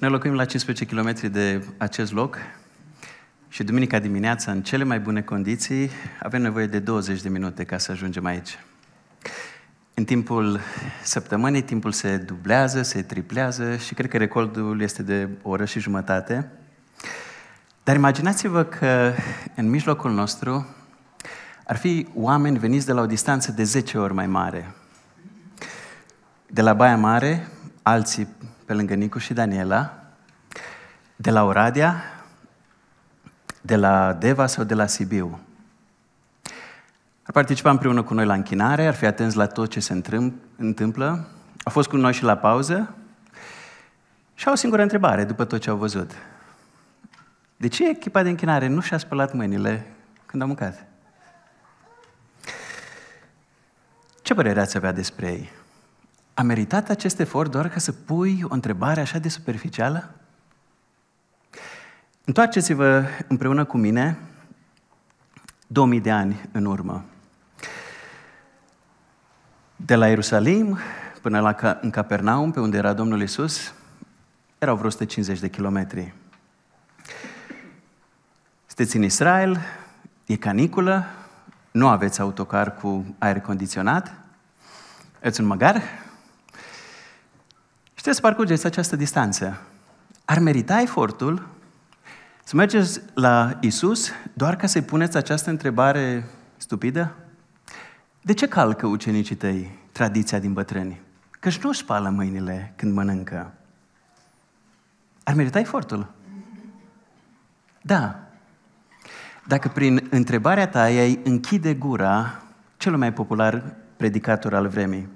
Ne locuim la 15 km de acest loc și duminica dimineața, în cele mai bune condiții, avem nevoie de 20 de minute ca să ajungem aici. În timpul săptămânii, timpul se dublează, se triplează și cred că recordul este de o oră și jumătate. Dar imaginați-vă că în mijlocul nostru ar fi oameni veniți de la o distanță de 10 ori mai mare. De la Baia Mare, alții pe lângă Nicu și Daniela, de la Oradea, de la Deva sau de la Sibiu. Ar participa împreună cu noi la închinare, ar fi atenți la tot ce se întâmplă, a fost cu noi și la pauză și au o singură întrebare după tot ce au văzut. De ce echipa de închinare nu și-a spălat mâinile când a mâncat? Ce părere ați avea despre ei? A meritat acest efort doar ca să pui o întrebare așa de superficială? Întoarceți-vă împreună cu mine 2000 de ani în urmă. De la Ierusalim până la în Capernaum, pe unde era Domnul Isus, erau vreo 150 de kilometri. Sunteți în Israel, e caniculă, nu aveți autocar cu aer condiționat, eți un măgar, și trebuie să parcurgeți această distanță. Ar merita efortul să mergeți la Isus doar ca să-i puneți această întrebare stupidă? De ce calcă ucenicii tăi tradiția din bătrâni? Că nu spală mâinile când mănâncă. Ar merita efortul. Da. Dacă prin întrebarea ta ai închide gura cel mai popular predicator al vremii,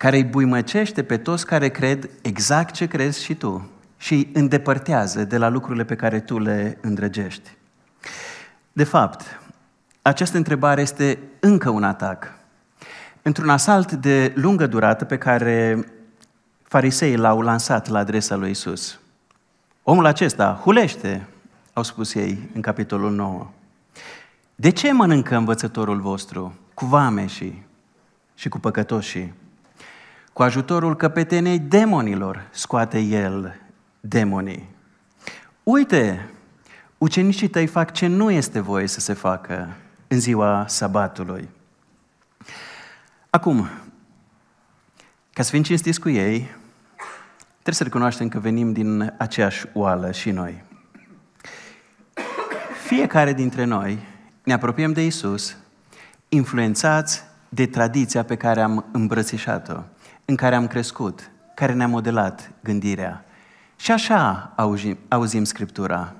care îi buimăcește pe toți care cred exact ce crezi și tu și îi îndepărtează de la lucrurile pe care tu le îndrăgești. De fapt, această întrebare este încă un atac. Într-un asalt de lungă durată pe care fariseii l-au lansat la adresa lui Isus. Omul acesta hulește, au spus ei în capitolul 9. De ce mănâncă învățătorul vostru cu vame și cu păcătoșii cu ajutorul căpetenei demonilor scoate el demonii. Uite, ucenicii tăi fac ce nu este voie să se facă în ziua sabatului. Acum, ca să fim cinstiți cu ei, trebuie să recunoaștem că venim din aceeași oală și noi. Fiecare dintre noi ne apropiem de Isus, influențați de tradiția pe care am îmbrățișat-o în care am crescut, care ne-a modelat gândirea. Și așa auzim, auzim Scriptura,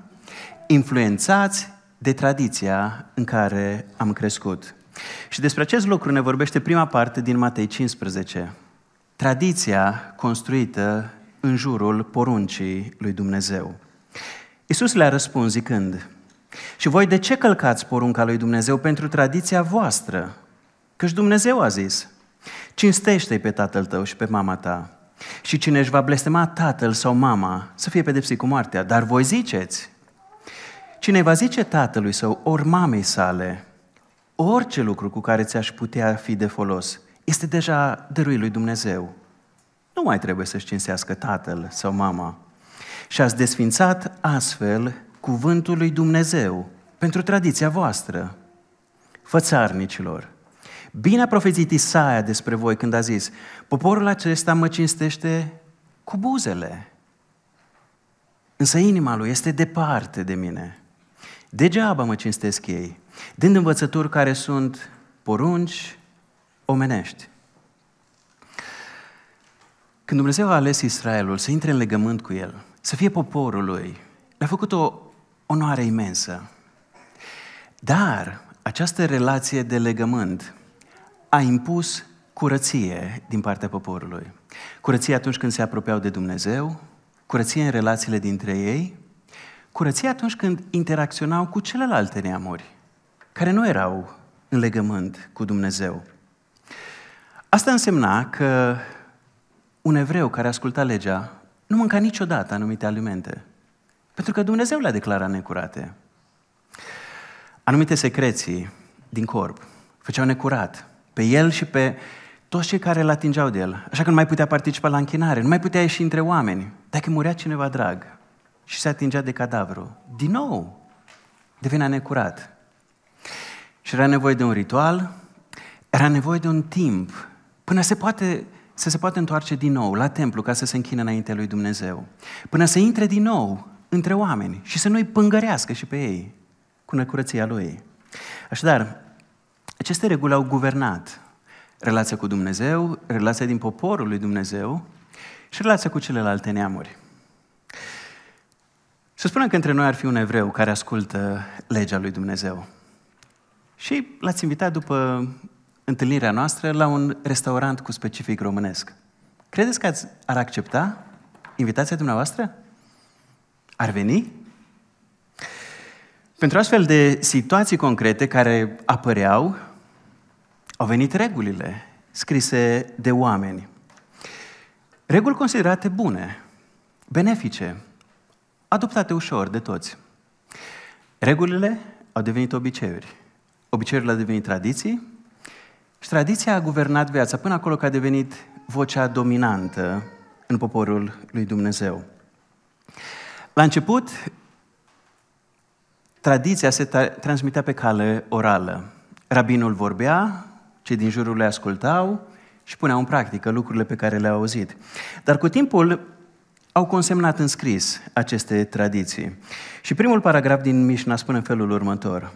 influențați de tradiția în care am crescut. Și despre acest lucru ne vorbește prima parte din Matei 15. Tradiția construită în jurul poruncii lui Dumnezeu. Iisus le-a răspuns zicând, și voi de ce călcați porunca lui Dumnezeu pentru tradiția voastră? Căci Dumnezeu a zis, Cinstește-i pe tatăl tău și pe mama ta. Și cine își va blestema tatăl sau mama să fie pedepsit cu moartea. Dar voi ziceți, cine va zice tatălui său ori mamei sale, orice lucru cu care ți-aș putea fi de folos, este deja dăruit lui Dumnezeu. Nu mai trebuie să-și cinstească tatăl sau mama. Și ați desfințat astfel cuvântul lui Dumnezeu pentru tradiția voastră, fățarnicilor. Bine a profețit Isaia despre voi când a zis, poporul acesta mă cinstește cu buzele, însă inima lui este departe de mine. Degeaba mă cinstesc ei, dând învățături care sunt porunci omenești. Când Dumnezeu a ales Israelul să intre în legământ cu el, să fie poporul lui, le-a făcut o onoare imensă. Dar această relație de legământ a impus curăție din partea poporului. Curăție atunci când se apropiau de Dumnezeu, curăție în relațiile dintre ei, curăție atunci când interacționau cu celelalte neamuri, care nu erau în legământ cu Dumnezeu. Asta însemna că un evreu care asculta legea nu mânca niciodată anumite alimente, pentru că Dumnezeu le-a declarat necurate. Anumite secreții din corp făceau necurat pe el și pe toți cei care îl atingeau de el. Așa că nu mai putea participa la închinare, nu mai putea ieși între oameni. Dacă murea cineva drag și se atingea de cadavru, din nou devenea necurat. Și era nevoie de un ritual, era nevoie de un timp până se poate, să se poate întoarce din nou la templu ca să se închine înaintea lui Dumnezeu. Până să intre din nou între oameni și să nu-i pângărească și pe ei cu necurăția lui. Așadar, aceste reguli au guvernat relația cu Dumnezeu, relația din poporul lui Dumnezeu și relația cu celelalte neamuri. Să spunem că între noi ar fi un evreu care ascultă legea lui Dumnezeu. Și l-ați invitat după întâlnirea noastră la un restaurant cu specific românesc. Credeți că ați, ar accepta invitația dumneavoastră? Ar veni? Pentru astfel de situații concrete care apăreau, au venit regulile scrise de oameni. Reguli considerate bune, benefice, adoptate ușor de toți. Regulile au devenit obiceiuri. Obiceiurile au devenit tradiții și tradiția a guvernat viața până acolo că a devenit vocea dominantă în poporul lui Dumnezeu. La început, tradiția se transmitea pe cale orală. Rabinul vorbea, cei din jurul le ascultau și puneau în practică lucrurile pe care le-au auzit. Dar cu timpul au consemnat în scris aceste tradiții. Și primul paragraf din Mișna spune în felul următor.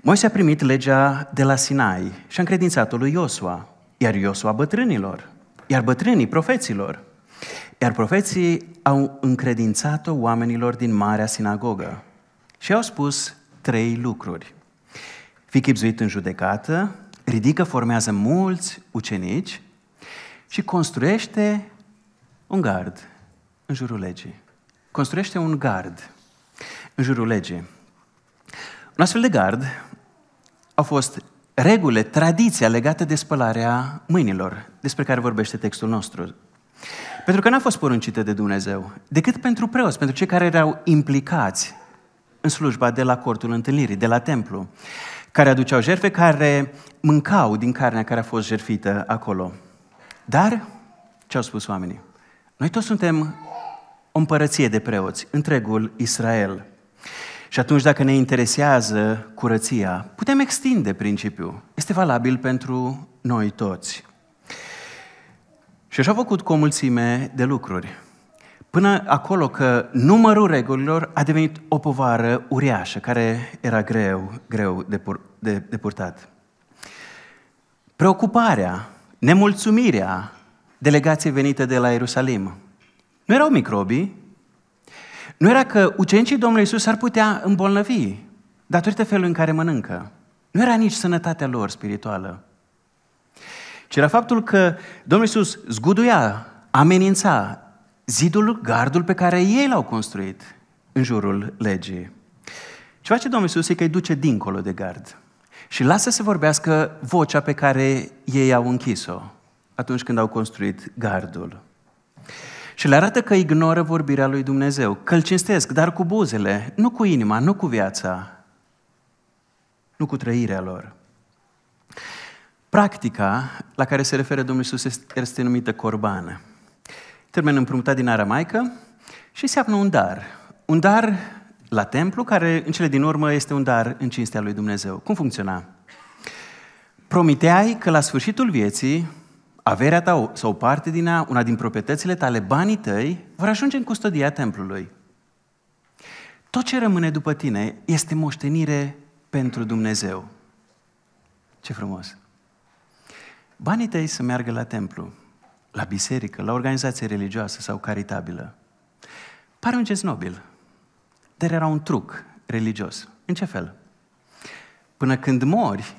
Moise a primit legea de la Sinai și a încredințat-o lui Iosua, iar Iosua bătrânilor, iar bătrânii profeților, iar profeții au încredințat-o oamenilor din Marea Sinagogă și au spus trei lucruri. Fi chipzuit în judecată, ridică, formează mulți ucenici și construiește un gard în jurul legii. Construiește un gard în jurul legii. Un astfel de gard au fost regulile, tradiția legată de spălarea mâinilor, despre care vorbește textul nostru. Pentru că n-a fost poruncită de Dumnezeu, decât pentru preoți, pentru cei care erau implicați în slujba de la cortul întâlnirii, de la templu care aduceau jerfe, care mâncau din carnea care a fost jerfită acolo. Dar, ce au spus oamenii? Noi toți suntem o împărăție de preoți, întregul Israel. Și atunci, dacă ne interesează curăția, putem extinde principiul. Este valabil pentru noi toți. Și așa au făcut cu o mulțime de lucruri. Până acolo că numărul regulilor a devenit o povară uriașă, care era greu, greu de, pur, de purtat. Preocuparea, nemulțumirea delegației venite de la Ierusalim. Nu erau microbii, nu era că ucenicii Domnului Isus ar putea îmbolnăvi datorită felului în care mănâncă. Nu era nici sănătatea lor spirituală. Ci era faptul că Domnul Isus zguduia, amenința zidul, gardul pe care ei l-au construit în jurul legii. Ceva ce Domnul Isus e că îi duce dincolo de gard. Și lasă să vorbească vocea pe care ei au închis-o atunci când au construit gardul. Și le arată că ignoră vorbirea lui Dumnezeu, că îl cinstesc, dar cu buzele, nu cu inima, nu cu viața, nu cu trăirea lor. Practica la care se referă Domnul Iisus este numită corbană. Termen împrumutat din aramaică și înseamnă un dar. Un dar la templu, care în cele din urmă este un dar în cinstea lui Dumnezeu. Cum funcționa? Promiteai că la sfârșitul vieții, averea ta sau parte din ea, una din proprietățile tale, banii tăi, vor ajunge în custodia templului. Tot ce rămâne după tine este moștenire pentru Dumnezeu. Ce frumos! Banii tăi să meargă la templu, la biserică, la organizație religioasă sau caritabilă. Pare un gest nobil, dar era un truc religios. În ce fel? Până când mori,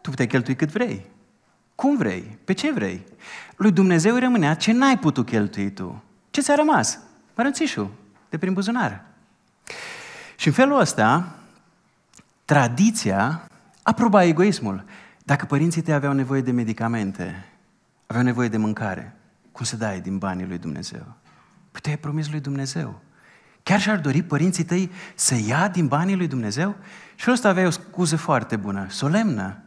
tu puteai cheltui cât vrei. Cum vrei? Pe ce vrei? Lui Dumnezeu îi rămânea ce n-ai putut cheltui tu. Ce ți-a rămas? Mărânțișul, de prin buzunar. Și în felul ăsta, tradiția aproba egoismul. Dacă părinții tăi aveau nevoie de medicamente, aveau nevoie de mâncare, cum să dai din banii lui Dumnezeu? Puteai păi promis lui Dumnezeu. Chiar și-ar dori părinții tăi să ia din banii lui Dumnezeu? Și ăsta avea o scuză foarte bună, solemnă.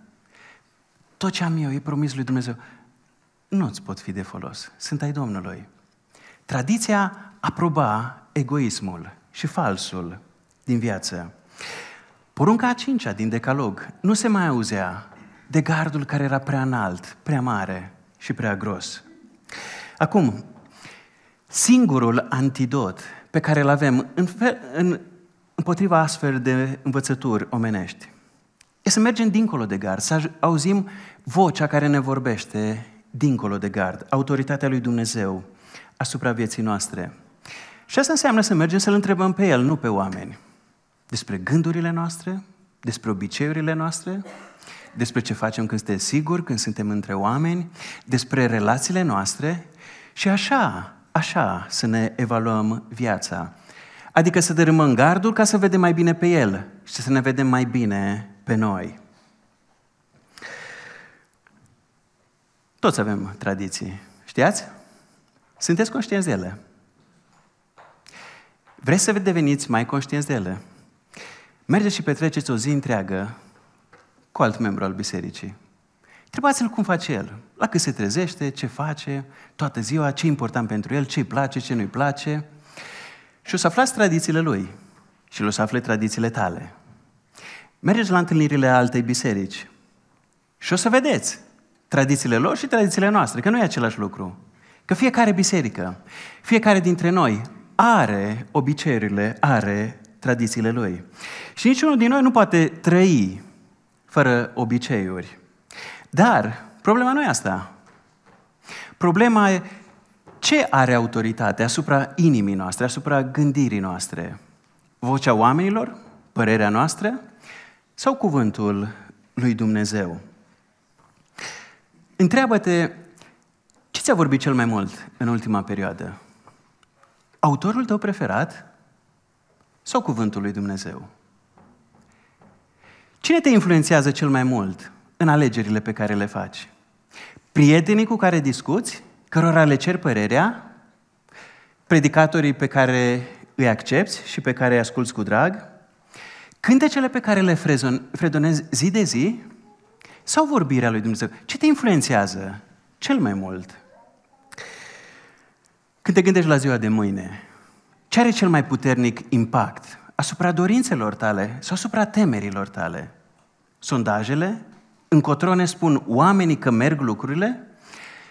Tot ce am eu e promis lui Dumnezeu. Nu-ți pot fi de folos, sunt ai Domnului. Tradiția aproba egoismul și falsul din viață. Porunca a cincea din decalog nu se mai auzea de gardul care era prea înalt, prea mare și prea gros. Acum, singurul antidot pe care îl avem în fel, în, împotriva astfel de învățături omenești. E să mergem dincolo de gard, să auzim vocea care ne vorbește dincolo de gard, autoritatea lui Dumnezeu asupra vieții noastre. Și asta înseamnă să mergem să-L întrebăm pe El, nu pe oameni. Despre gândurile noastre, despre obiceiurile noastre, despre ce facem când suntem siguri, când suntem între oameni, despre relațiile noastre și așa, așa să ne evaluăm viața. Adică să dărâmăm gardul ca să vedem mai bine pe el și să ne vedem mai bine pe noi. Toți avem tradiții, știați? Sunteți conștienți de ele. Vreți să deveniți mai conștienți de ele. Mergeți și petreceți o zi întreagă cu alt membru al bisericii. Întrebați-l cum face el, la cât se trezește, ce face toată ziua, ce e important pentru el, ce îi place, ce nu-i place. Și o să aflați tradițiile lui și o să afle tradițiile tale. Mergeți la întâlnirile altei biserici și o să vedeți tradițiile lor și tradițiile noastre, că nu e același lucru. Că fiecare biserică, fiecare dintre noi are obiceiurile, are tradițiile lui. Și niciunul din noi nu poate trăi fără obiceiuri. Dar problema nu e asta. Problema e ce are autoritate asupra inimii noastre, asupra gândirii noastre? Vocea oamenilor? Părerea noastră? Sau cuvântul lui Dumnezeu? Întreabă-te ce ți-a vorbit cel mai mult în ultima perioadă? Autorul tău preferat sau cuvântul lui Dumnezeu? Cine te influențează cel mai mult? în alegerile pe care le faci. Prietenii cu care discuți, cărora le cer părerea, predicatorii pe care îi accepti și pe care îi asculți cu drag, cântecele pe care le fredonezi zi de zi sau vorbirea lui Dumnezeu? Ce te influențează cel mai mult? Când te gândești la ziua de mâine, ce are cel mai puternic impact asupra dorințelor tale sau asupra temerilor tale? Sondajele? încotro ne spun oamenii că merg lucrurile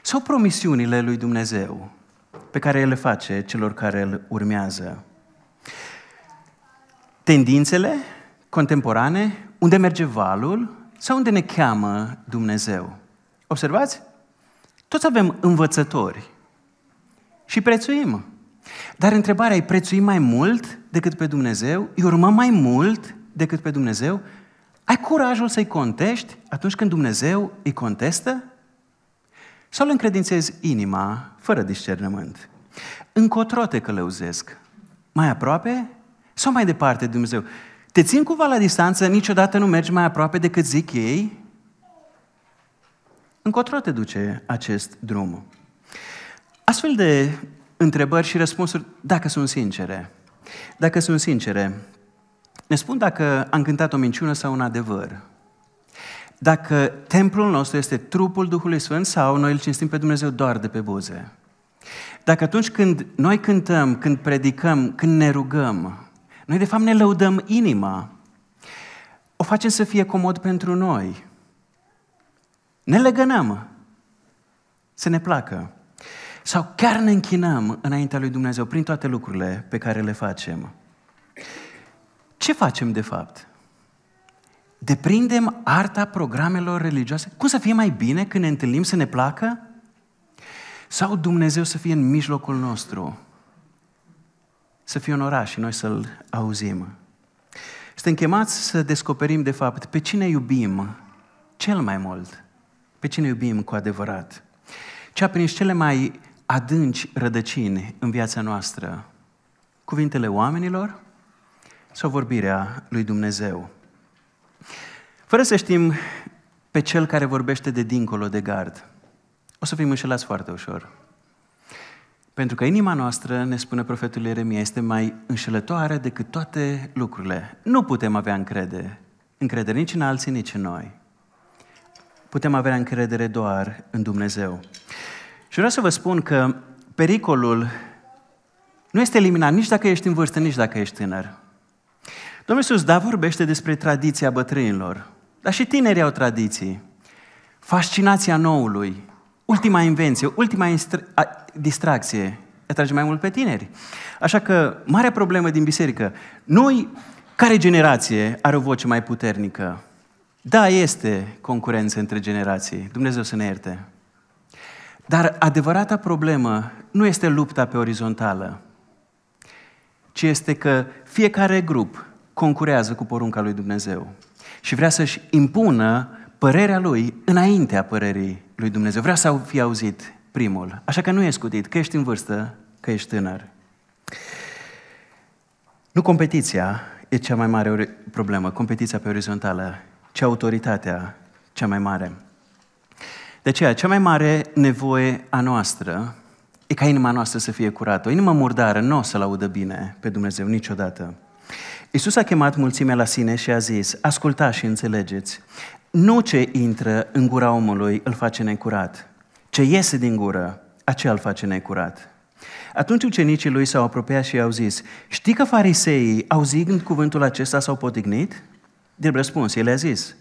sau promisiunile lui Dumnezeu pe care le face celor care îl urmează. Tendințele contemporane, unde merge valul sau unde ne cheamă Dumnezeu. Observați? Toți avem învățători și prețuim. Dar întrebarea e, prețuim mai mult decât pe Dumnezeu? Îi urmăm mai mult decât pe Dumnezeu? Ai curajul să-i contești atunci când Dumnezeu îi contestă? Sau le încredințezi inima fără discernământ? Încotro te călăuzesc? Mai aproape sau mai departe de Dumnezeu? Te țin cumva la distanță, niciodată nu mergi mai aproape decât zic ei? Încotro te duce acest drum? Astfel de întrebări și răspunsuri, dacă sunt sincere, dacă sunt sincere, ne spun dacă am cântat o minciună sau un adevăr. Dacă templul nostru este trupul Duhului Sfânt sau noi îl cinstim pe Dumnezeu doar de pe buze. Dacă atunci când noi cântăm, când predicăm, când ne rugăm, noi de fapt ne lăudăm inima, o facem să fie comod pentru noi. Ne legănăm să ne placă. Sau chiar ne închinăm înaintea lui Dumnezeu prin toate lucrurile pe care le facem. Ce facem de fapt? Deprindem arta programelor religioase? Cum să fie mai bine când ne întâlnim să ne placă? Sau Dumnezeu să fie în mijlocul nostru? Să fie un oraș și noi să-L auzim. Suntem chemați să descoperim, de fapt, pe cine iubim cel mai mult, pe cine iubim cu adevărat, ce a prins cele mai adânci rădăcini în viața noastră, cuvintele oamenilor sau vorbirea lui Dumnezeu. Fără să știm pe cel care vorbește de dincolo de gard, o să fim înșelați foarte ușor. Pentru că inima noastră, ne spune profetul Ieremia, este mai înșelătoare decât toate lucrurile. Nu putem avea încredere, încredere nici în alții, nici în noi. Putem avea încredere doar în Dumnezeu. Și vreau să vă spun că pericolul nu este eliminat nici dacă ești în vârstă, nici dacă ești tânăr. Domnul Iisus, da, vorbește despre tradiția bătrânilor, dar și tinerii au tradiții. Fascinația noului, ultima invenție, ultima instra- a, distracție, atrage mai mult pe tineri. Așa că, marea problemă din biserică, noi, care generație are o voce mai puternică? Da, este concurență între generații, Dumnezeu să ne ierte. Dar adevărata problemă nu este lupta pe orizontală, ci este că fiecare grup concurează cu porunca lui Dumnezeu și vrea să-și impună părerea lui înaintea părerii lui Dumnezeu. Vrea să fie auzit primul. Așa că nu e scutit, că ești în vârstă, că ești tânăr. Nu competiția e cea mai mare problemă, competiția pe orizontală, ci autoritatea cea mai mare. De aceea, cea mai mare nevoie a noastră e ca inima noastră să fie curată. O inimă murdară nu o să audă bine pe Dumnezeu niciodată. Isus a chemat mulțimea la sine și a zis, ascultați și înțelegeți, nu ce intră în gura omului îl face necurat, ce iese din gură, acea îl face necurat. Atunci ucenicii lui s-au apropiat și i-au zis, știi că fariseii, auzind cuvântul acesta, s-au potignit? De răspuns, el a zis,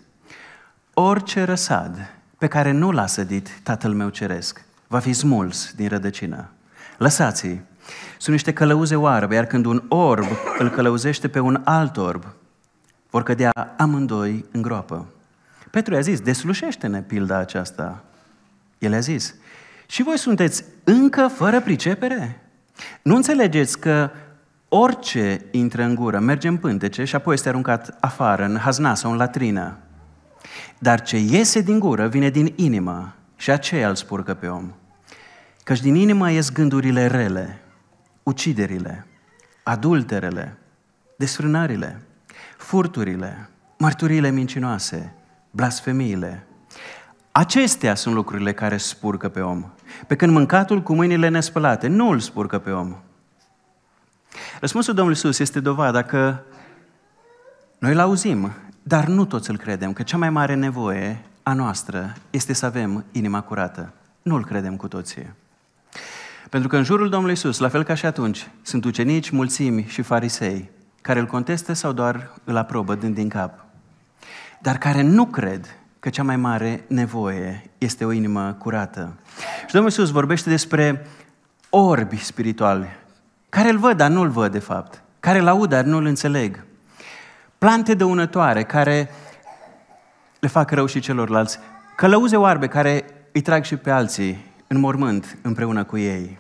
orice răsad pe care nu l-a sădit Tatăl meu Ceresc va fi smuls din rădăcină. Lăsați-i sunt niște călăuze oarbe, iar când un orb îl călăuzește pe un alt orb, vor cădea amândoi în groapă. Petru i-a zis, deslușește-ne pilda aceasta. El a zis, și voi sunteți încă fără pricepere? Nu înțelegeți că orice intră în gură merge în pântece și apoi este aruncat afară, în hazna sau în latrină. Dar ce iese din gură vine din inimă și aceea îl spurcă pe om. Căci din inimă ies gândurile rele, uciderile, adulterele, desfrânările, furturile, mărturile mincinoase, blasfemiile. Acestea sunt lucrurile care spurcă pe om. Pe când mâncatul cu mâinile nespălate nu îl spurcă pe om. Răspunsul Domnului Iisus este dovada că noi îl auzim, dar nu toți îl credem, că cea mai mare nevoie a noastră este să avem inima curată. Nu îl credem cu toții. Pentru că în jurul Domnului Isus, la fel ca și atunci, sunt ucenici, mulțimi și farisei, care îl contestă sau doar îl aprobă din din cap, dar care nu cred că cea mai mare nevoie este o inimă curată. Și Domnul Isus vorbește despre orbi spirituali, care îl văd, dar nu îl văd de fapt, care îl aud, dar nu îl înțeleg. Plante dăunătoare care le fac rău și celorlalți, călăuze oarbe care îi trag și pe alții în mormânt împreună cu ei.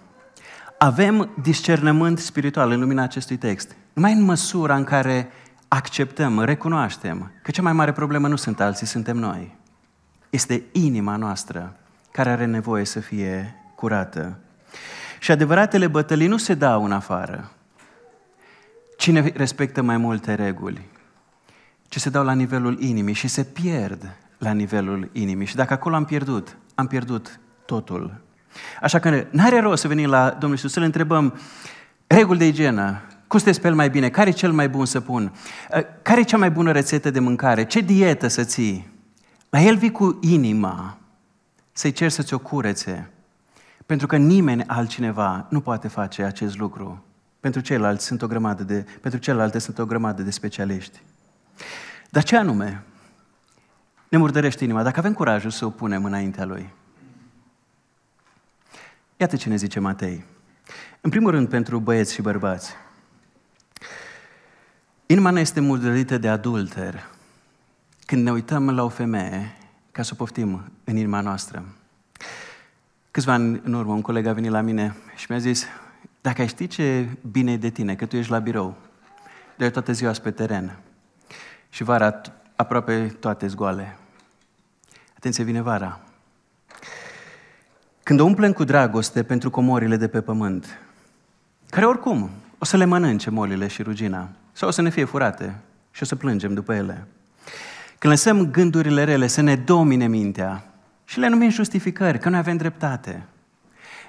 Avem discernământ spiritual în lumina acestui text, numai în măsura în care acceptăm, recunoaștem că cea mai mare problemă nu sunt alții, suntem noi. Este inima noastră care are nevoie să fie curată. Și adevăratele bătălii nu se dau în afară. Cine respectă mai multe reguli, ci se dau la nivelul inimii și se pierd la nivelul inimii. Și dacă acolo am pierdut, am pierdut totul. Așa că n-are rost să venim la Domnul Iisus să-L întrebăm reguli de igienă, cum să te speli mai bine, care e cel mai bun să pun. Eh, care e cea mai bună rețetă de mâncare, ce dietă să ții. La El vii cu inima să-i ceri să-ți o curețe, pentru că nimeni altcineva nu poate face acest lucru. Pentru ceilalți sunt o grămadă de, pentru celelalte sunt o grămadă de specialiști. Dar ce anume ne murdărește inima dacă avem curajul să o punem înaintea Lui? Iată ce ne zice Matei. În primul rând, pentru băieți și bărbați. Inima ne este murdărită de adulter. Când ne uităm la o femeie, ca să o poftim în inima noastră. Câțiva ani în urmă, un coleg a venit la mine și mi-a zis, dacă ai ști ce bine e de tine, că tu ești la birou, de toată ziua pe teren și vara aproape toate zgoale. Atenție, vine vara. Când o umplem cu dragoste pentru comorile de pe pământ, care oricum o să le mănânce molile și rugina, sau o să ne fie furate și o să plângem după ele. Când lăsăm gândurile rele să ne domine mintea și le numim justificări, că noi avem dreptate,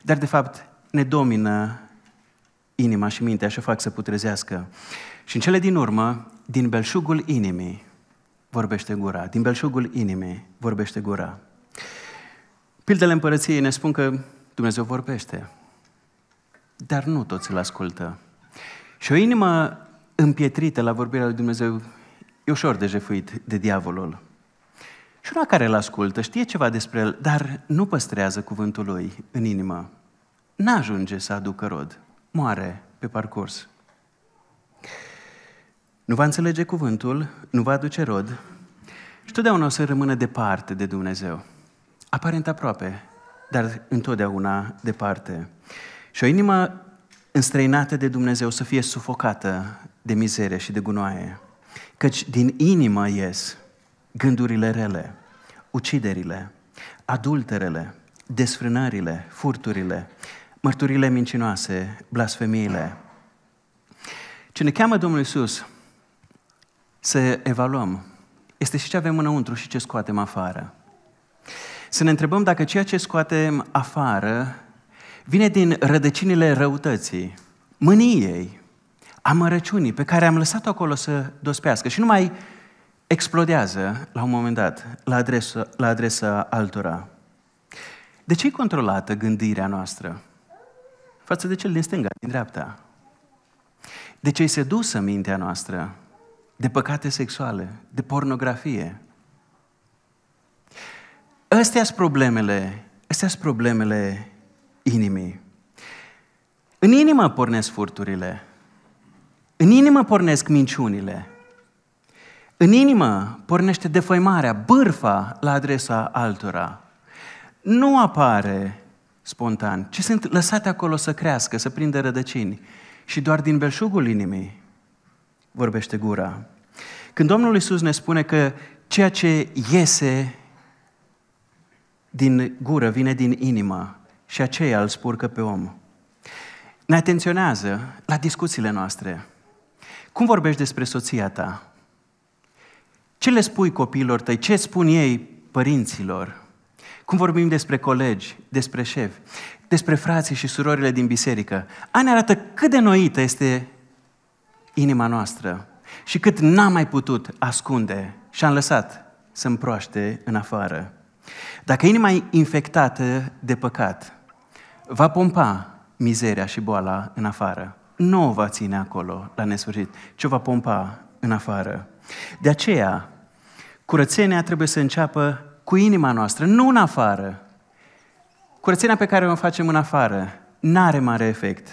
dar de fapt ne domină inima și mintea și o fac să putrezească. Și în cele din urmă, din belșugul inimii vorbește gura, din belșugul inimii vorbește gura. Pildele împărăției ne spun că Dumnezeu vorbește, dar nu toți îl ascultă. Și o inimă împietrită la vorbirea lui Dumnezeu e ușor de jefuit de diavolul. Și una care îl ascultă știe ceva despre el, dar nu păstrează cuvântul lui în inimă. N-ajunge să aducă rod. Moare pe parcurs. Nu va înțelege cuvântul, nu va aduce rod și totdeauna o să rămână departe de Dumnezeu aparent aproape, dar întotdeauna departe. Și o inimă înstrăinată de Dumnezeu să fie sufocată de mizerie și de gunoaie. Căci din inimă ies gândurile rele, uciderile, adulterele, desfrânările, furturile, mărturile mincinoase, blasfemiile. Ce ne cheamă Domnul Iisus să evaluăm este și ce avem înăuntru și ce scoatem afară. Să ne întrebăm dacă ceea ce scoatem afară vine din rădăcinile răutății, mâniei, amărăciunii pe care am lăsat-o acolo să dospească și nu mai explodează la un moment dat la adresa, la adresa altora. De ce e controlată gândirea noastră? Față de cel din stânga, din dreapta. De ce e sedusă mintea noastră? De păcate sexuale, de pornografie, Astea sunt problemele, astea sunt problemele inimii. În inimă pornesc furturile. În inimă pornesc minciunile. În inimă pornește defăimarea, bârfa la adresa altora. Nu apare spontan, ci sunt lăsate acolo să crească, să prindă rădăcini. Și doar din belșugul inimii vorbește gura. Când Domnul Iisus ne spune că ceea ce iese din gură, vine din inimă și aceea îl spurcă pe om. Ne atenționează la discuțiile noastre. Cum vorbești despre soția ta? Ce le spui copiilor tăi? Ce spun ei părinților? Cum vorbim despre colegi, despre șefi, despre frații și surorile din biserică? A ne arată cât de noită este inima noastră și cât n-am mai putut ascunde și am lăsat să proaște în afară. Dacă inima e infectată de păcat, va pompa mizeria și boala în afară. Nu o va ține acolo la nesfârșit, ci o va pompa în afară. De aceea, curățenia trebuie să înceapă cu inima noastră, nu în afară. Curățenia pe care o facem în afară n-are mare efect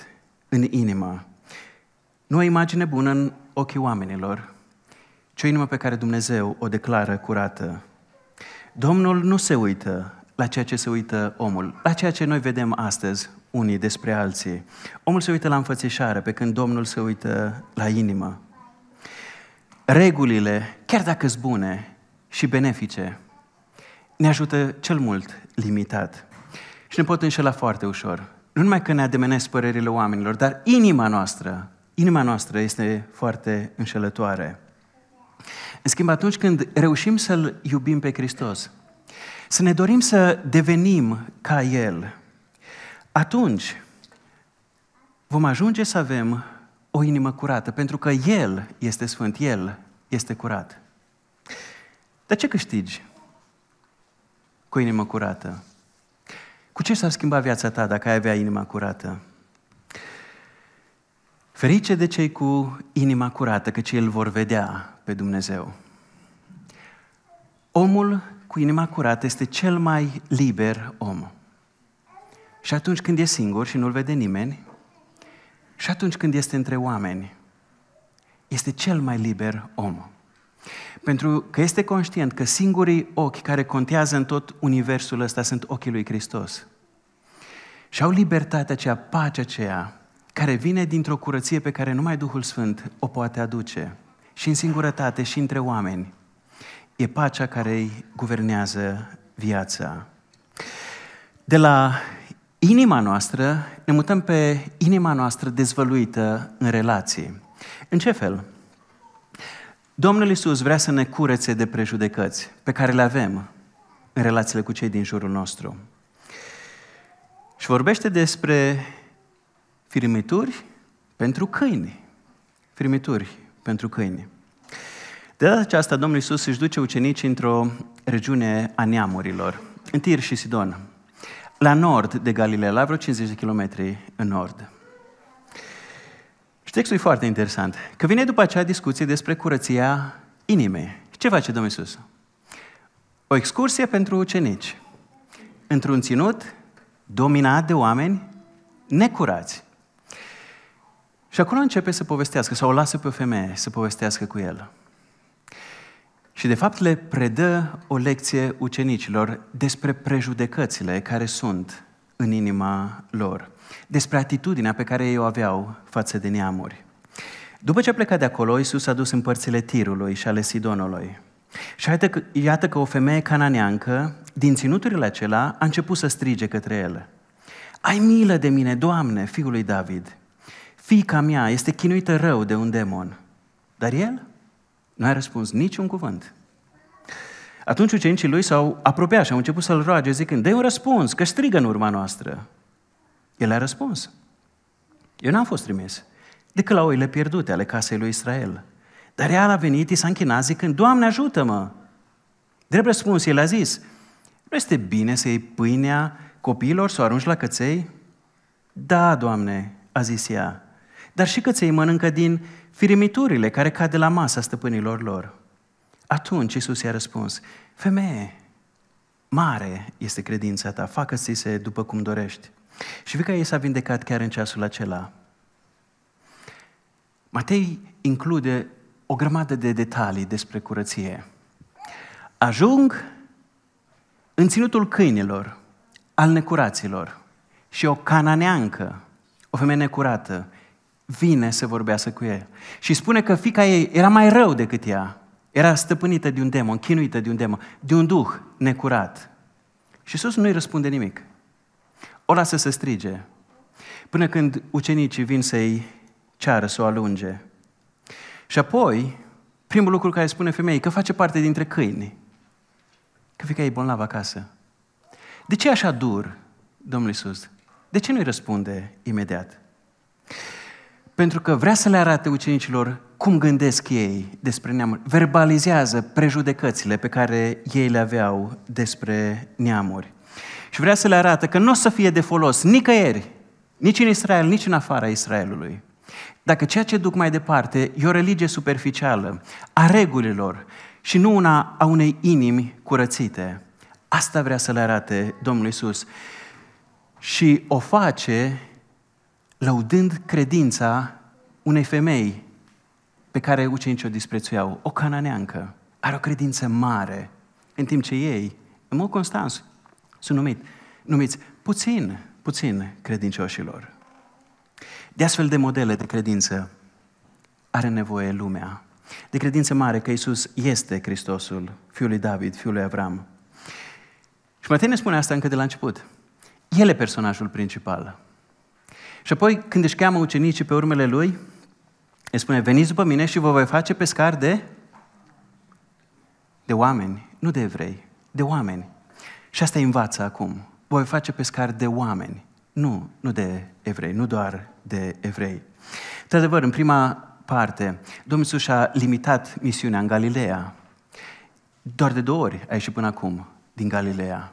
în inimă. Nu o imagine bună în ochii oamenilor, ci o inimă pe care Dumnezeu o declară curată. Domnul nu se uită la ceea ce se uită omul, la ceea ce noi vedem astăzi unii despre alții. Omul se uită la înfățișare, pe când Domnul se uită la inimă. Regulile, chiar dacă sunt bune și benefice, ne ajută cel mult limitat. Și ne pot înșela foarte ușor. Nu numai că ne ademenesc părerile oamenilor, dar inima noastră, inima noastră este foarte înșelătoare. În schimb, atunci când reușim să-L iubim pe Hristos, să ne dorim să devenim ca El, atunci vom ajunge să avem o inimă curată, pentru că El este sfânt, El este curat. Dar ce câștigi cu inimă curată? Cu ce s-ar schimba viața ta dacă ai avea inima curată? Ferice de cei cu inima curată, că cei îl vor vedea pe Dumnezeu. Omul cu inima curată este cel mai liber om. Și atunci când e singur și nu-l vede nimeni, și atunci când este între oameni, este cel mai liber om. Pentru că este conștient că singurii ochi care contează în tot universul ăsta sunt ochii lui Hristos. Și au libertatea aceea, pacea aceea, care vine dintr-o curăție pe care numai Duhul Sfânt o poate aduce, și în singurătate, și între oameni. E pacea care îi guvernează viața. De la inima noastră ne mutăm pe inima noastră dezvăluită în relații. În ce fel? Domnul Isus vrea să ne curețe de prejudecăți pe care le avem în relațiile cu cei din jurul nostru. Și vorbește despre firmituri pentru câini. Firmituri pentru câini. De data aceasta, Domnul Iisus își duce ucenicii într-o regiune a neamurilor, în Tir și Sidon, la nord de Galileea, la vreo 50 de kilometri în nord. Și textul e foarte interesant, că vine după acea discuție despre curăția inimii. Ce face Domnul Iisus? O excursie pentru ucenici, într-un ținut dominat de oameni necurați. Și acolo începe să povestească, sau o lasă pe o femeie să povestească cu el. Și de fapt le predă o lecție ucenicilor despre prejudecățile care sunt în inima lor, despre atitudinea pe care ei o aveau față de neamuri. După ce a plecat de acolo, Iisus a dus în părțile Tirului și ale Sidonului. Și iată că, iată că o femeie cananeancă, din ținuturile acela, a început să strige către el. Ai milă de mine, Doamne, fiul lui David! fica mea este chinuită rău de un demon. Dar el nu a răspuns niciun cuvânt. Atunci ucenicii lui s-au apropiat și au început să-l roage zicând, dă un răspuns, că strigă în urma noastră. El a răspuns, eu n-am fost trimis decât la oile pierdute ale casei lui Israel. Dar el a venit, i s-a închinat zicând, Doamne ajută-mă! Drept răspuns, el a zis, nu este bine să iei pâinea copiilor, să o arunci la căței? Da, Doamne, a zis ea, dar și căței ei mănâncă din firimiturile care cad de la masa stăpânilor lor. Atunci Isus i-a răspuns, femeie, mare este credința ta, facă-ți se după cum dorești. Și vii că ei s-a vindecat chiar în ceasul acela. Matei include o grămadă de detalii despre curăție. Ajung în ținutul câinilor, al necuraților, și o cananeancă, o femeie necurată, vine să vorbească cu el. Și spune că fica ei era mai rău decât ea. Era stăpânită de un demon, chinuită de un demon, de un duh necurat. Și Iisus nu-i răspunde nimic. O lasă să strige, până când ucenicii vin să-i ceară, să o alunge. Și apoi, primul lucru care spune femeii, că face parte dintre câini, că fica ei bolnavă acasă. De ce e așa dur, Domnul Iisus? De ce nu-i răspunde imediat? pentru că vrea să le arate ucenicilor cum gândesc ei despre neamuri. Verbalizează prejudecățile pe care ei le aveau despre neamuri. Și vrea să le arată că nu o să fie de folos nicăieri, nici în Israel, nici în afara Israelului. Dacă ceea ce duc mai departe e o religie superficială, a regulilor și nu una a unei inimi curățite, asta vrea să le arate Domnul Isus. Și o face lăudând credința unei femei pe care ucenicii o disprețuiau, o cananeancă. Are o credință mare, în timp ce ei, în mod constant, sunt numit, numiți puțin, puțin credincioșilor. De astfel de modele de credință are nevoie lumea. De credință mare că Isus este Hristosul, Fiul lui David, Fiul lui Avram. Și Matei ne spune asta încă de la început. El e personajul principal. Și apoi, când își cheamă ucenicii pe urmele lui, îi spune, veniți după mine și vă voi face pescar de, de oameni, nu de evrei, de oameni. Și asta învață acum. Voi face pescar de oameni, nu, nu de evrei, nu doar de evrei. Într-adevăr, în prima parte, Domnul Iisus și-a limitat misiunea în Galileea. Doar de două ori a ieșit până acum din Galileea.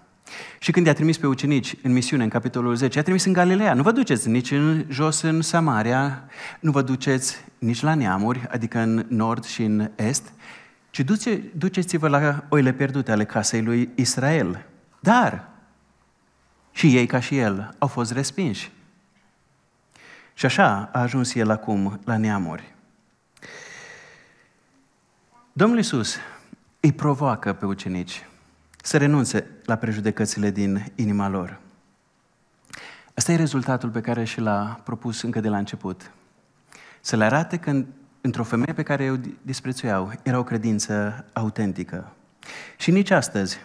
Și când i-a trimis pe ucenici în misiune, în capitolul 10, i-a trimis în Galileea. Nu vă duceți nici în, jos în Samaria, nu vă duceți nici la neamuri, adică în nord și în est, ci duce, duceți-vă la oile pierdute ale casei lui Israel. Dar și ei, ca și el, au fost respinși. Și așa a ajuns el acum la neamuri. Domnul Iisus îi provoacă pe ucenici să renunțe la prejudecățile din inima lor. Asta e rezultatul pe care și l-a propus încă de la început. Să le arate că într-o femeie pe care eu disprețuiau era o credință autentică. Și nici astăzi.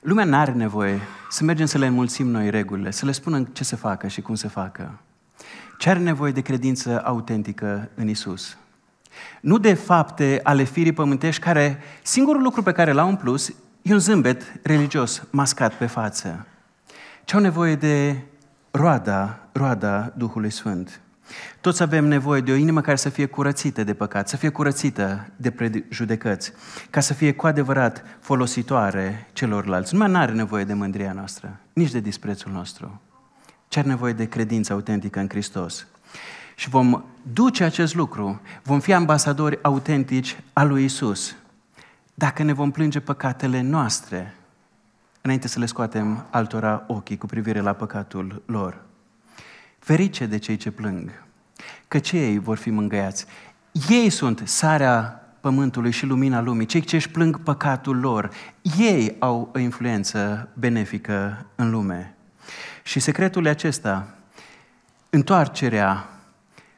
Lumea nu are nevoie să mergem să le înmulțim noi regulile, să le spunem ce să facă și cum să facă. Ce are nevoie de credință autentică în Isus? Nu de fapte ale firii pământești care singurul lucru pe care l-au în plus E un zâmbet religios mascat pe față. Ce au nevoie de roada, roada Duhului Sfânt. Toți avem nevoie de o inimă care să fie curățită de păcat, să fie curățită de prejudecăți, ca să fie cu adevărat folositoare celorlalți. Lumea nu are nevoie de mândria noastră, nici de disprețul nostru, Ce are nevoie de credință autentică în Hristos. Și vom duce acest lucru, vom fi ambasadori autentici al lui Isus dacă ne vom plânge păcatele noastre, înainte să le scoatem altora ochii cu privire la păcatul lor. Ferice de cei ce plâng, că cei vor fi mângăiați. Ei sunt sarea pământului și lumina lumii, cei ce își plâng păcatul lor. Ei au o influență benefică în lume. Și secretul acesta, întoarcerea,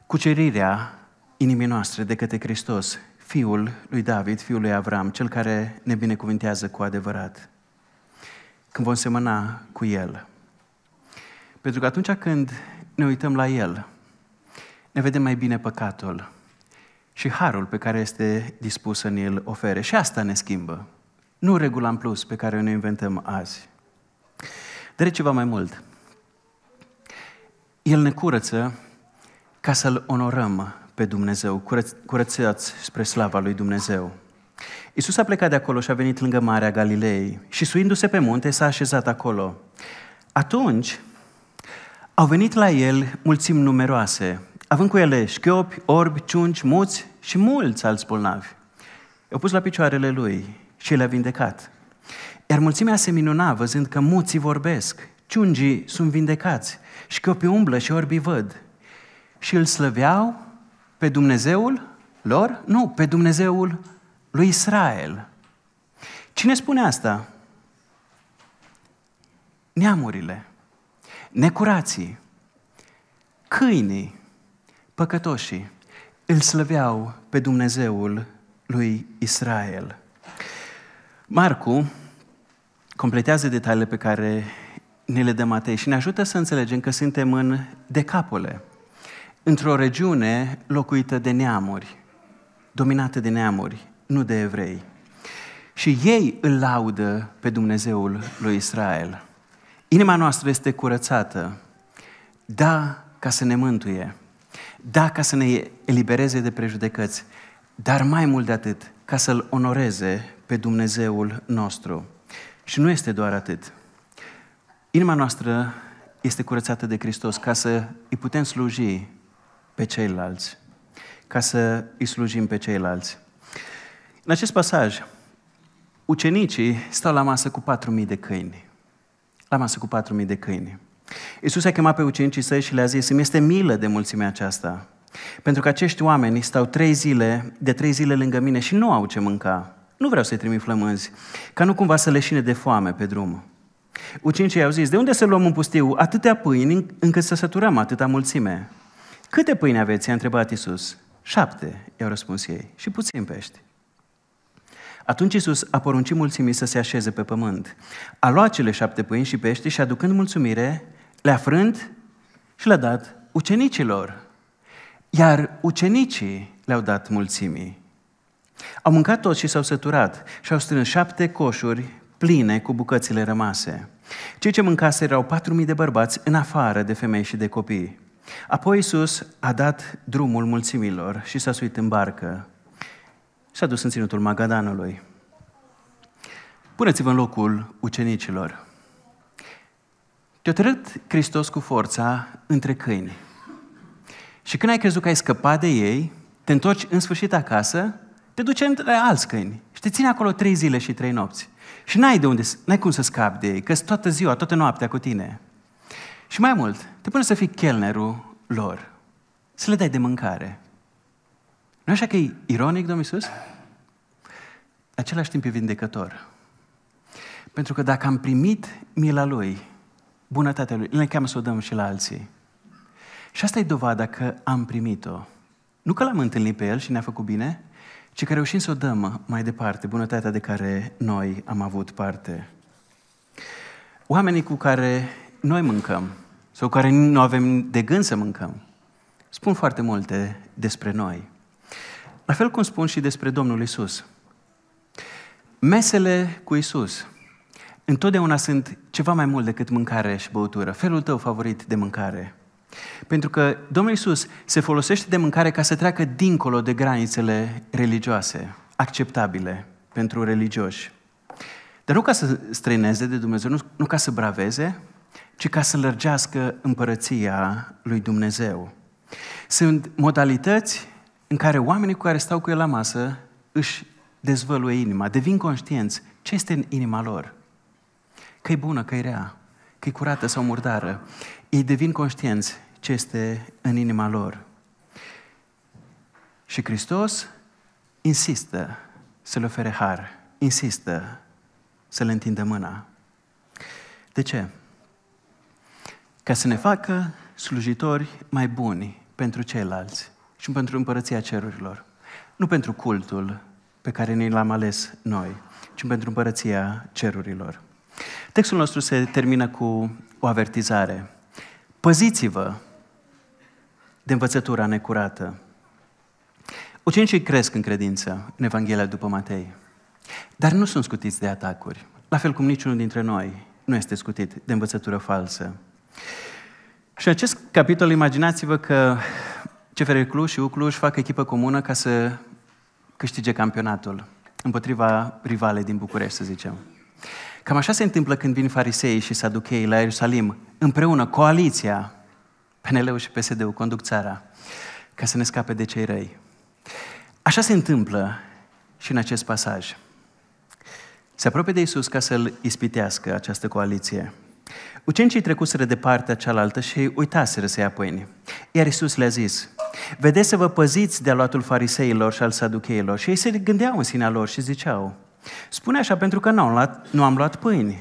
cucerirea inimii noastre de către Hristos fiul lui David, fiul lui Avram, cel care ne binecuvintează cu adevărat, când vom semăna cu el. Pentru că atunci când ne uităm la el, ne vedem mai bine păcatul și harul pe care este dispus să ne-l ofere. Și asta ne schimbă. Nu regula în plus pe care o ne inventăm azi. Dar ceva mai mult. El ne curăță ca să-L onorăm pe Dumnezeu, curățați spre slava lui Dumnezeu. Iisus a plecat de acolo și a venit lângă Marea Galilei și suindu-se pe munte s-a așezat acolo. Atunci au venit la el mulțimi numeroase, având cu ele șchiopi, orbi, ciunci, muți și mulți alți bolnavi. I-au pus la picioarele lui și le-a vindecat. Iar mulțimea se minuna văzând că muții vorbesc, ciungii sunt vindecați, șchiopii umblă și orbii văd. Și îl slăveau pe Dumnezeul lor? Nu, pe Dumnezeul lui Israel. Cine spune asta? Neamurile, necurații, câinii, păcătoșii îl slăveau pe Dumnezeul lui Israel. Marcu completează detaliile pe care ne le dă Matei și ne ajută să înțelegem că suntem în decapole într-o regiune locuită de neamuri, dominată de neamuri, nu de evrei. Și ei îl laudă pe Dumnezeul lui Israel. Inima noastră este curățată, da, ca să ne mântuie, da, ca să ne elibereze de prejudecăți, dar mai mult de atât, ca să-L onoreze pe Dumnezeul nostru. Și nu este doar atât. Inima noastră este curățată de Hristos ca să îi putem sluji pe ceilalți, ca să îi slujim pe ceilalți. În acest pasaj, ucenicii stau la masă cu 4.000 de câini. La masă cu 4.000 de câini. Iisus a chemat pe ucenicii săi și le-a zis, îmi este milă de mulțimea aceasta, pentru că acești oameni stau trei zile, de trei zile lângă mine și nu au ce mânca. Nu vreau să-i trimit flămânzi, ca nu cumva să leșine de foame pe drum. Ucenicii au zis, de unde să luăm un pustiu atâtea pâini încât să săturăm atâta mulțime? Câte pâini aveți? I-a întrebat Iisus. Șapte, i-au răspuns ei, și puțin pești. Atunci Iisus a poruncit mulțimii să se așeze pe pământ. A luat cele șapte pâini și pești și aducând mulțumire, le-a frânt și le-a dat ucenicilor. Iar ucenicii le-au dat mulțimii. Au mâncat toți și s-au săturat și au strâns șapte coșuri pline cu bucățile rămase. Cei ce mâncaseră erau patru mii de bărbați în afară de femei și de copii. Apoi Iisus a dat drumul mulțimilor și s-a suit în barcă. S-a dus în ținutul Magadanului. Puneți-vă în locul ucenicilor. Te-a tărât Hristos cu forța între câini. Și când ai crezut că ai scăpat de ei, te întorci în sfârșit acasă, te duce între alți câini și te ține acolo trei zile și trei nopți. Și n-ai de unde, n-ai cum să scapi de ei, că toată ziua, toată noaptea cu tine. Și mai mult, te pune să fii chelnerul lor, să le dai de mâncare. Nu așa că e ironic, Domnul Iisus? Același timp e vindecător. Pentru că dacă am primit mila Lui, bunătatea Lui, ne cheamă să o dăm și la alții. Și asta e dovada că am primit-o. Nu că l-am întâlnit pe El și ne-a făcut bine, ci că reușim să o dăm mai departe, bunătatea de care noi am avut parte. Oamenii cu care noi mâncăm, sau care nu avem de gând să mâncăm, spun foarte multe despre noi. La fel cum spun și despre Domnul Isus. Mesele cu Isus întotdeauna sunt ceva mai mult decât mâncare și băutură, felul tău favorit de mâncare. Pentru că Domnul Isus se folosește de mâncare ca să treacă dincolo de granițele religioase, acceptabile pentru religioși. Dar nu ca să străineze de Dumnezeu, nu, nu ca să braveze, ci ca să lărgească împărăția lui Dumnezeu. Sunt modalități în care oamenii cu care stau cu el la masă își dezvăluie inima, devin conștienți ce este în inima lor. Că e bună, că e rea, că e curată sau murdară. Ei devin conștienți ce este în inima lor. Și Hristos insistă să le ofere har, insistă să le întindă mâna. De ce? ca să ne facă slujitori mai buni pentru ceilalți și pentru împărăția cerurilor. Nu pentru cultul pe care ne l-am ales noi, ci pentru împărăția cerurilor. Textul nostru se termină cu o avertizare. Păziți-vă de învățătura necurată. Ucenicii cresc în credință în Evanghelia după Matei, dar nu sunt scutiți de atacuri, la fel cum niciunul dintre noi nu este scutit de învățătură falsă. Și în acest capitol, imaginați-vă că CFR Cluj și Ucluj fac echipă comună ca să câștige campionatul împotriva rivale din București, să zicem. Cam așa se întâmplă când vin farisei și saducheii la Ierusalim, împreună, coaliția, PNL-ul și PSD-ul conduc țara, ca să ne scape de cei răi. Așa se întâmplă și în acest pasaj. Se apropie de Isus ca să-l ispitească această coaliție. Ucenicii trecuseră de partea cealaltă și uitaseră să ia pâine. Iar Iisus le-a zis, vedeți să vă păziți de aluatul fariseilor și al saducheilor. Și ei se gândeau în sinea lor și ziceau, spune așa pentru că nu am luat, nu am luat pâine.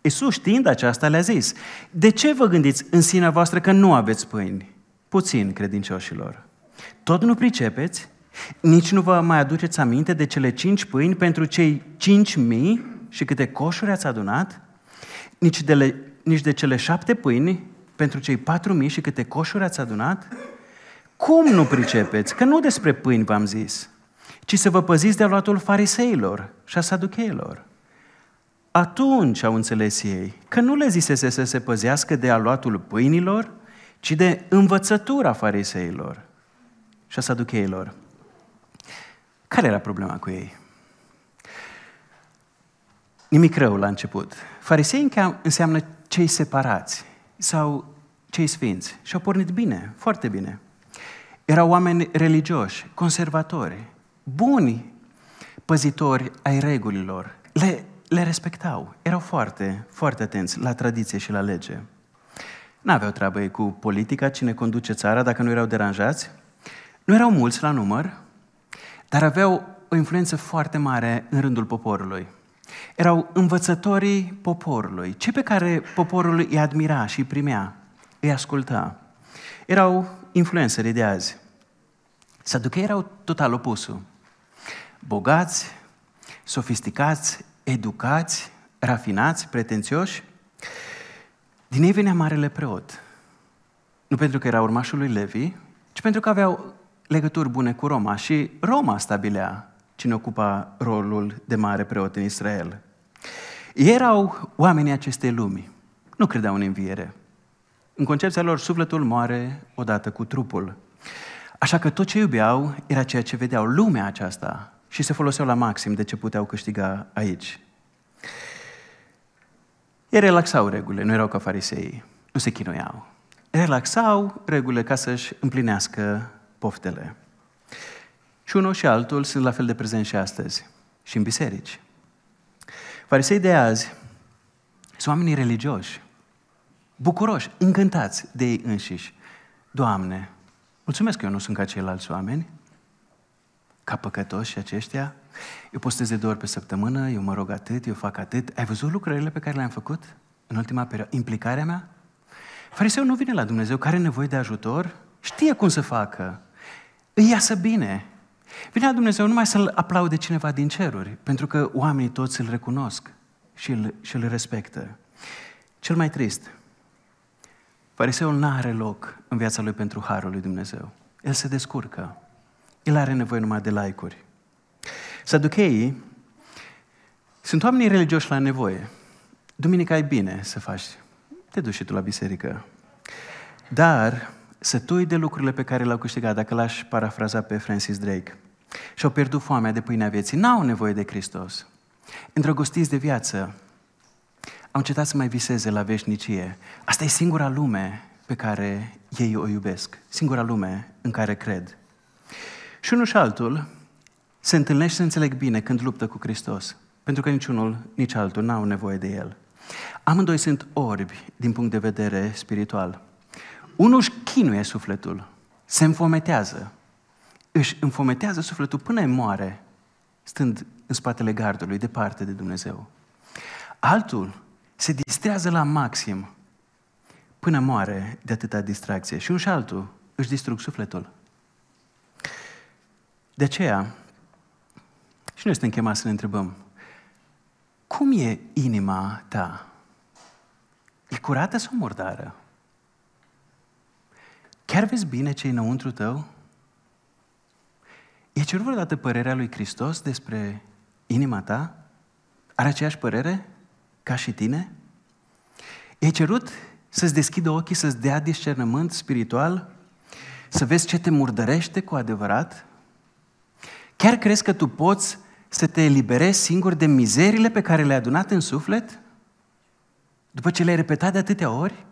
Iisus știind aceasta le-a zis, de ce vă gândiți în sinea voastră că nu aveți pâini? Puțin, credincioșilor. Tot nu pricepeți? Nici nu vă mai aduceți aminte de cele cinci pâini pentru cei cinci mii și câte coșuri ați adunat? nici de, le, nici de cele șapte pâini pentru cei patru mii și câte coșuri ați adunat? Cum nu pricepeți? Că nu despre pâini v-am zis, ci să vă păziți de aluatul fariseilor și a saducheilor. Atunci au înțeles ei că nu le zisese să se păzească de aluatul pâinilor, ci de învățătura fariseilor și a saducheilor. Care era problema cu ei? Nimic rău la început. Farisei înseamnă cei separați sau cei sfinți. Și au pornit bine, foarte bine. Erau oameni religioși, conservatori, buni păzitori ai regulilor. Le, le respectau. Erau foarte, foarte atenți la tradiție și la lege. N-aveau treabă cu politica, cine conduce țara, dacă nu erau deranjați. Nu erau mulți la număr, dar aveau o influență foarte mare în rândul poporului. Erau învățătorii poporului, cei pe care poporul îi admira și îi primea, îi asculta. Erau influențării de azi. Saducheii erau total opusul. Bogați, sofisticați, educați, rafinați, pretențioși. Din ei venea marele preot. Nu pentru că era urmașul lui Levi, ci pentru că aveau legături bune cu Roma și Roma stabilea cine ocupa rolul de mare preot în Israel. Erau oamenii acestei lumi. Nu credeau în înviere. În concepția lor, sufletul moare odată cu trupul. Așa că tot ce iubeau era ceea ce vedeau, lumea aceasta, și se foloseau la maxim de ce puteau câștiga aici. Ei relaxau regulile, nu erau ca fariseii, nu se chinuiau. Relaxau regulile ca să-și împlinească poftele. Și unul și altul sunt la fel de prezenți și astăzi, și în biserici. Farisei de azi sunt oamenii religioși, bucuroși, încântați de ei înșiși. Doamne, mulțumesc că eu nu sunt ca ceilalți oameni, ca păcătoși aceștia. Eu postez de două ori pe săptămână, eu mă rog atât, eu fac atât. Ai văzut lucrările pe care le-am făcut în ultima perioadă? Implicarea mea? Fariseu nu vine la Dumnezeu, care are nevoie de ajutor, știe cum să facă, îi iasă bine, Vine la Dumnezeu numai să-L aplaude cineva din ceruri, pentru că oamenii toți îl recunosc și îl, și îl respectă. Cel mai trist, fariseul nu are loc în viața lui pentru harul lui Dumnezeu. El se descurcă. El are nevoie numai de Să uri Saducheii sunt oamenii religioși la nevoie. Duminica e bine să faci. Te duci și tu la biserică. Dar sătui de lucrurile pe care le-au câștigat, dacă l-aș parafraza pe Francis Drake. Și-au pierdut foamea de pâinea vieții. N-au nevoie de Hristos. Îndrăgostiți de viață, au încetat să mai viseze la veșnicie. Asta e singura lume pe care ei o iubesc, singura lume în care cred. Și unul și altul se întâlnește să înțeleg bine când luptă cu Hristos, pentru că niciunul, nici altul n-au nevoie de El. Amândoi sunt orbi din punct de vedere spiritual. Unul își chinuie sufletul, se înfometează, își înfometează sufletul până moare, stând în spatele gardului, departe de Dumnezeu. Altul se distrează la maxim până moare de atâta distracție. Și un și altul își distrug sufletul. De aceea, și noi suntem chemați să ne întrebăm, cum e inima ta? E curată sau murdară? Chiar vezi bine ce e înăuntru tău? E cerut vreodată părerea lui Hristos despre inima ta? Are aceeași părere ca și tine? E cerut să-ți deschidă ochii, să-ți dea discernământ spiritual, să vezi ce te murdărește cu adevărat? Chiar crezi că tu poți să te eliberezi singur de mizerile pe care le-ai adunat în suflet? După ce le-ai repetat de atâtea ori?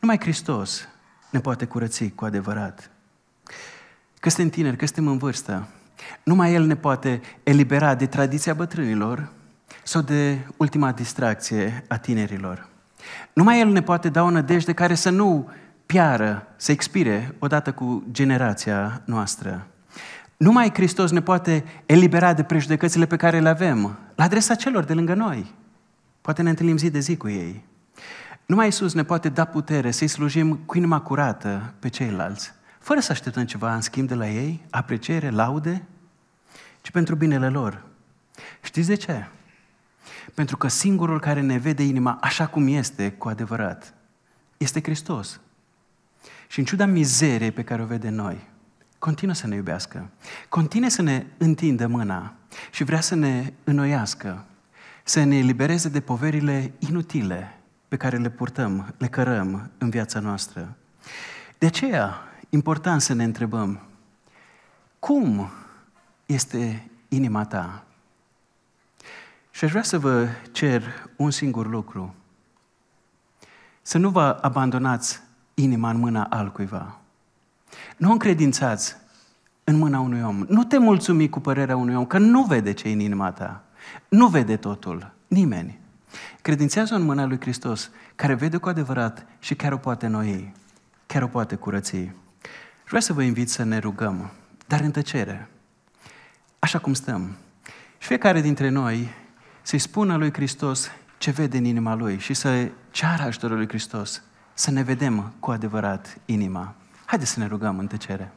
Numai Hristos ne poate curăți cu adevărat. Că suntem tineri, că suntem în vârstă, numai El ne poate elibera de tradiția bătrânilor sau de ultima distracție a tinerilor. Numai El ne poate da o nădejde care să nu piară, să expire odată cu generația noastră. Numai Hristos ne poate elibera de prejudecățile pe care le avem la adresa celor de lângă noi. Poate ne întâlnim zi de zi cu ei. Numai Iisus ne poate da putere să-i slujim cu inima curată pe ceilalți, fără să așteptăm ceva în schimb de la ei, apreciere, laude, ci pentru binele lor. Știți de ce? Pentru că singurul care ne vede inima așa cum este, cu adevărat, este Hristos. Și în ciuda mizeriei pe care o vede noi, continuă să ne iubească, continuă să ne întindă mâna și vrea să ne înnoiască, să ne elibereze de poverile inutile pe care le purtăm, le cărăm în viața noastră. De aceea, important să ne întrebăm, cum este inima ta? Și aș vrea să vă cer un singur lucru. Să nu vă abandonați inima în mâna altcuiva. Nu încredințați în mâna unui om. Nu te mulțumi cu părerea unui om, că nu vede ce e în inima ta. Nu vede totul. Nimeni. Credințează în mâna lui Hristos, care vede cu adevărat și chiar o poate noi, chiar o poate curăți. Vreau să vă invit să ne rugăm, dar în tăcere, așa cum stăm. Și fiecare dintre noi să-i spună lui Hristos ce vede în inima lui și să ceară ajutorul lui Hristos, să ne vedem cu adevărat inima. Haideți să ne rugăm în tăcere.